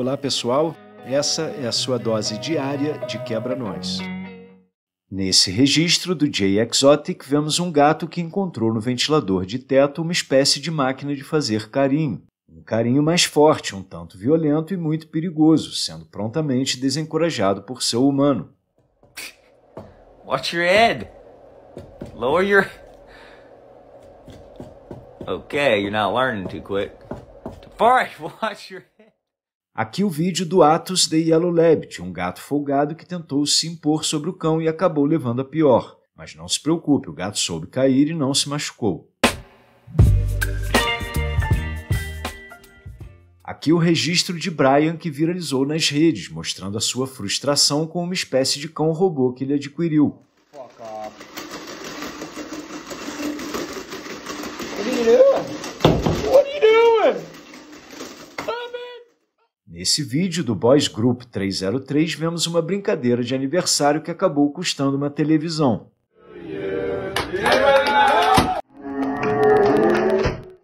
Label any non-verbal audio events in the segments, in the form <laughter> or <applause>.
Olá, pessoal. Essa é a sua dose diária de quebra-nós. Nesse registro do Jay Exotic, vemos um gato que encontrou no ventilador de teto uma espécie de máquina de fazer carinho. Um carinho mais forte, um tanto violento e muito perigoso, sendo prontamente desencorajado por seu humano. Watch your head! Lower your. Okay, you're not learning too quick. Alright, <laughs> watch your. Aqui o vídeo do Atos de Yellow Rabbit, um gato folgado que tentou se impor sobre o cão e acabou levando a pior. Mas não se preocupe, o gato soube cair e não se machucou. Aqui o registro de Brian que viralizou nas redes, mostrando a sua frustração com uma espécie de cão robô que ele adquiriu. Nesse vídeo do Boys Group 303 vemos uma brincadeira de aniversário que acabou custando uma televisão.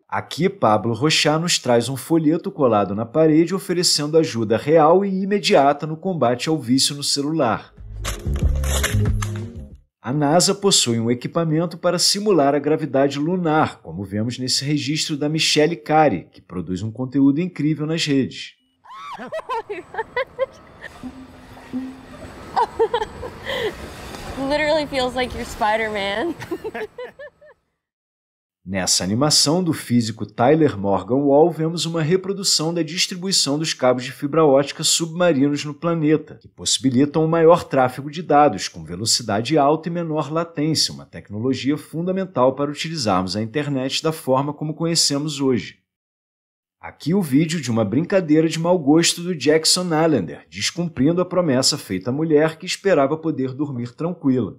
Aqui, Pablo Rochá nos traz um folheto colado na parede oferecendo ajuda real e imediata no combate ao vício no celular. A NASA possui um equipamento para simular a gravidade lunar, como vemos nesse registro da Michelle Cari, que produz um conteúdo incrível nas redes. Literally feels like you're Spider-Man. Nessa animação do físico Tyler Morgan Wall, vemos uma reprodução da distribuição dos cabos de fibra ótica submarinos no planeta, que possibilitam um maior tráfego de dados com velocidade alta e menor latência, uma tecnologia fundamental para utilizarmos a internet da forma como conhecemos hoje. Aqui o vídeo de uma brincadeira de mau gosto do Jackson Allender, descumprindo a promessa feita à mulher que esperava poder dormir tranquila.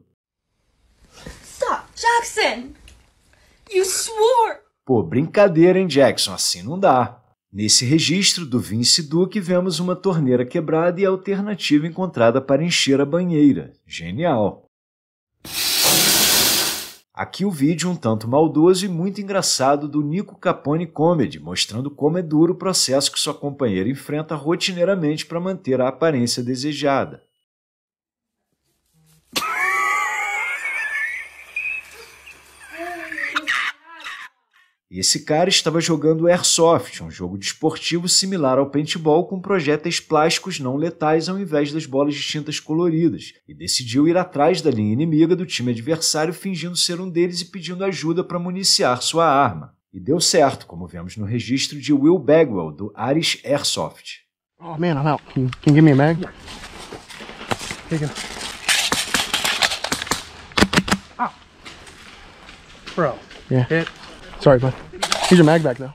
Stop, tá, Jackson! You swore! Pô, brincadeira, hein, Jackson? Assim não dá. Nesse registro do Vince Duke, vemos uma torneira quebrada e a alternativa encontrada para encher a banheira. Genial! Aqui o vídeo um tanto maldoso e muito engraçado do Nico Capone Comedy, mostrando como é duro o processo que sua companheira enfrenta rotineiramente para manter a aparência desejada. E esse cara estava jogando Airsoft, um jogo desportivo similar ao paintball com projéteis plásticos não letais ao invés das bolas de tintas coloridas, e decidiu ir atrás da linha inimiga do time adversário fingindo ser um deles e pedindo ajuda para municiar sua arma. E deu certo, como vemos no registro de Will Bagwell, do Ares Airsoft. Oh man, I'm out. Can, can you give me a mag? Here you go. Ow. Bro. Yeah. Sorry, bud. Here's your mag back now.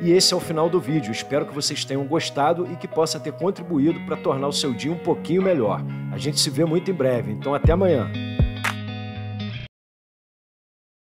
E esse é o final do vídeo. Espero que vocês tenham gostado e que possa ter contribuído para tornar o seu dia um pouquinho melhor. A gente se vê muito em breve, então até amanhã.